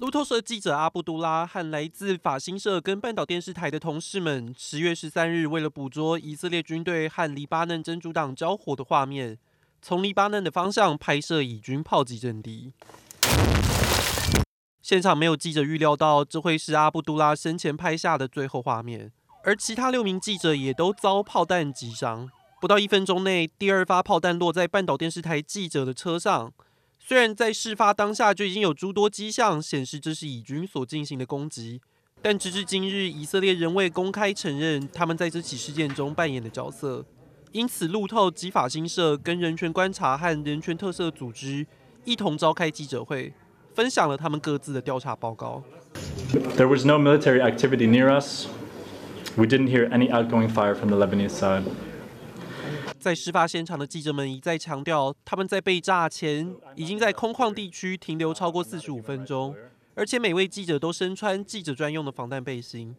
路透社记者阿布杜拉和来自法新社跟半岛电视台的同事们，十月十三日为了捕捉以色列军队和黎巴嫩真主党交火的画面，从黎巴嫩的方向拍摄以军炮击阵地。现场没有记者预料到，这会是阿布杜拉生前拍下的最后画面，而其他六名记者也都遭炮弹击伤。不到一分钟内，第二发炮弹落在半岛电视台记者的车上。虽然在事发当下就已经有诸多迹象显示这是以军所进行的攻击，但直至今日，以色列仍未公开承认他们在这起事件中扮演的角色。因此，路透、吉法新社跟人权观察和人权特色组织一同召开记者会，分享了他们各自的调查报告。There was no military activity near us. We didn't hear any outgoing fire from the Lebanese side. 在事发现场的记者们一再强调，他们在被炸前已经在空旷地区停留超过四十五分钟，而且每位记者都身穿记者专用的防弹背心。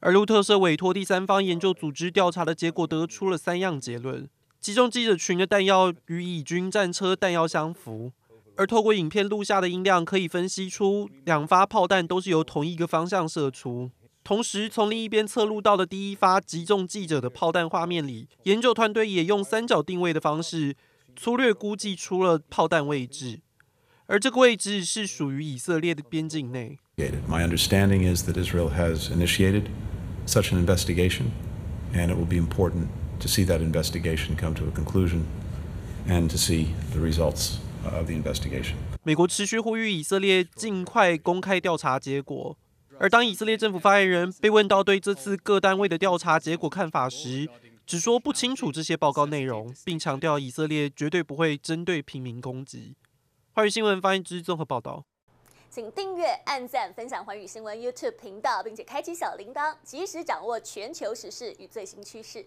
而路特社委托第三方研究组织调查的结果，得出了三样结论：，其中记者群的弹药与以军战车弹药相符。而透过影片录下的音量，可以分析出两发炮弹都是由同一个方向射出。同时，从另一边侧录到的第一发击中记者的炮弹画面里，研究团队也用三角定位的方式粗略估计出了炮弹位置，而这个位置是属于以色列的边境内。My understanding is that Israel has initiated such an investigation, and it will be important to see that investigation come to a conclusion and to see the results. of the investigation. 美国持续呼吁以色列尽快公开调查结果。而当以色列政府发言人被问到对这次各单位的调查结果看法时，只说不清楚这些报告内容，并强调以色列绝对不会针对平民攻击。华语新闻发言之综合报道。请订阅、按赞、分享环宇新闻 YouTube 频道，并且开启小铃铛，及时掌握全球时事与最新趋势。